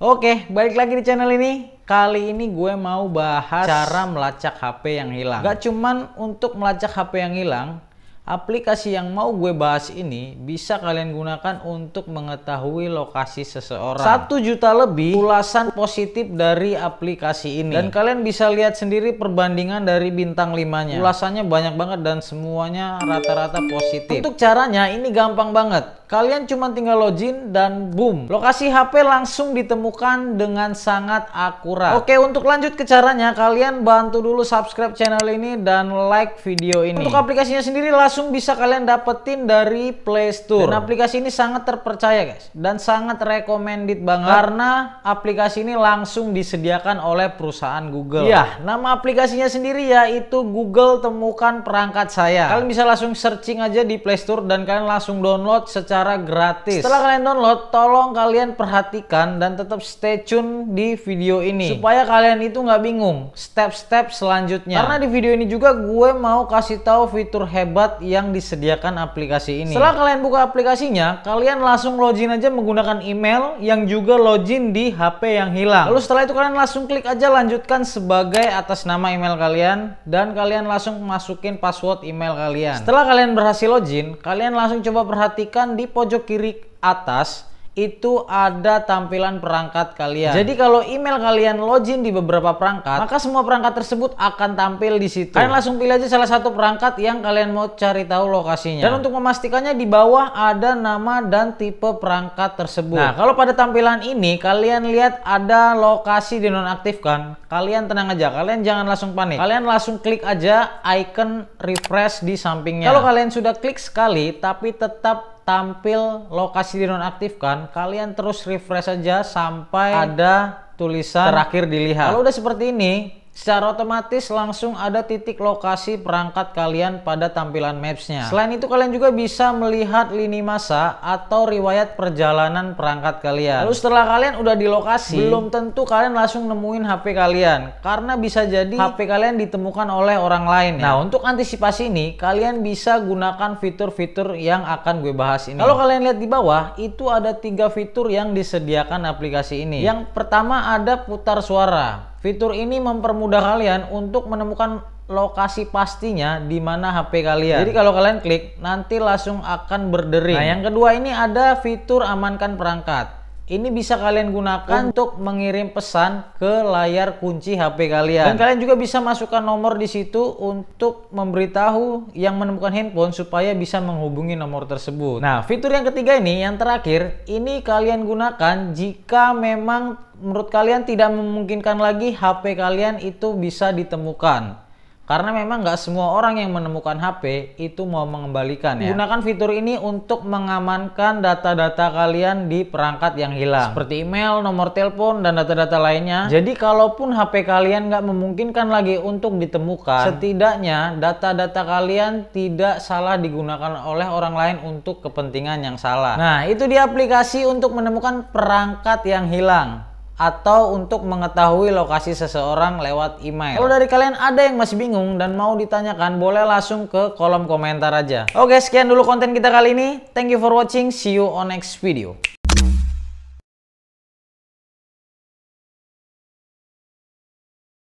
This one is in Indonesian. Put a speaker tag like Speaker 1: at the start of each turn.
Speaker 1: Oke, balik lagi di channel ini. Kali ini gue mau bahas cara melacak HP yang hilang. Gak cuman untuk melacak HP yang hilang, aplikasi yang mau gue bahas ini bisa kalian gunakan untuk mengetahui lokasi seseorang. Satu juta lebih ulasan positif dari aplikasi ini. Dan kalian bisa lihat sendiri perbandingan dari bintang limanya. Ulasannya banyak banget dan semuanya rata-rata positif. Untuk caranya ini gampang banget Kalian cuma tinggal login dan boom, lokasi HP langsung ditemukan dengan sangat akurat. Oke, untuk lanjut ke caranya, kalian bantu dulu subscribe channel ini dan like video ini. Untuk aplikasinya sendiri langsung bisa kalian dapetin dari Play Store. Dan aplikasi ini sangat terpercaya, guys, dan sangat recommended banget karena aplikasi ini langsung disediakan oleh perusahaan Google. Iya, nama aplikasinya sendiri yaitu Google Temukan Perangkat Saya. Kalian bisa langsung searching aja di Play Store dan kalian langsung download secara secara gratis. Setelah kalian download, tolong kalian perhatikan dan tetap stay tune di video ini supaya kalian itu nggak bingung step-step selanjutnya. Karena di video ini juga gue mau kasih tahu fitur hebat yang disediakan aplikasi ini. Setelah kalian buka aplikasinya, kalian langsung login aja menggunakan email yang juga login di HP yang hilang. Lalu setelah itu kalian langsung klik aja lanjutkan sebagai atas nama email kalian dan kalian langsung masukin password email kalian. Setelah kalian berhasil login, kalian langsung coba perhatikan di pojok kiri atas itu ada tampilan perangkat kalian. Jadi kalau email kalian login di beberapa perangkat, maka semua perangkat tersebut akan tampil di situ. Kalian langsung pilih aja salah satu perangkat yang kalian mau cari tahu lokasinya. Dan untuk memastikannya di bawah ada nama dan tipe perangkat tersebut. Nah, kalau pada tampilan ini kalian lihat ada lokasi dinonaktifkan, kalian tenang aja, kalian jangan langsung panik. Kalian langsung klik aja icon refresh di sampingnya. Kalau kalian sudah klik sekali tapi tetap tampil lokasi dinonaktifkan, kalian terus refresh aja sampai ada tulisan terakhir dilihat. Kalau udah seperti ini, secara otomatis langsung ada titik lokasi perangkat kalian pada tampilan mapsnya. Selain itu kalian juga bisa melihat lini masa atau riwayat perjalanan perangkat kalian. Lalu setelah kalian udah di lokasi, belum tentu kalian langsung nemuin HP kalian karena bisa jadi HP kalian ditemukan oleh orang lain. Ya? Nah, untuk antisipasi ini kalian bisa gunakan fitur-fitur yang akan gue bahas ini. Kalau kalian lihat di bawah, itu ada tiga fitur yang disediakan aplikasi ini. Yang pertama ada putar suara. Fitur ini mempermudah kalian untuk menemukan lokasi pastinya di mana HP kalian. Jadi kalau kalian klik, nanti langsung akan berdering. Nah, yang kedua ini ada fitur amankan perangkat. Ini bisa kalian gunakan untuk mengirim pesan ke layar kunci HP kalian. Dan kalian juga bisa masukkan nomor di situ untuk memberitahu yang menemukan handphone supaya bisa menghubungi nomor tersebut. Nah, fitur yang ketiga ini, yang terakhir, ini kalian gunakan jika memang menurut kalian tidak memungkinkan lagi HP kalian itu bisa ditemukan. Karena memang nggak semua orang yang menemukan HP itu mau mengembalikan ya. Gunakan fitur ini untuk mengamankan data-data kalian di perangkat yang hilang. Seperti email, nomor telepon, dan data-data lainnya. Jadi kalaupun HP kalian nggak memungkinkan lagi untuk ditemukan, setidaknya data-data kalian tidak salah digunakan oleh orang lain untuk kepentingan yang salah. Nah itu di aplikasi untuk menemukan perangkat yang hilang atau untuk mengetahui lokasi seseorang lewat email. Kalau dari kalian ada yang masih bingung dan mau ditanyakan, boleh langsung ke kolom komentar aja. Oke, sekian dulu konten kita kali ini. Thank you for watching. See you on next video.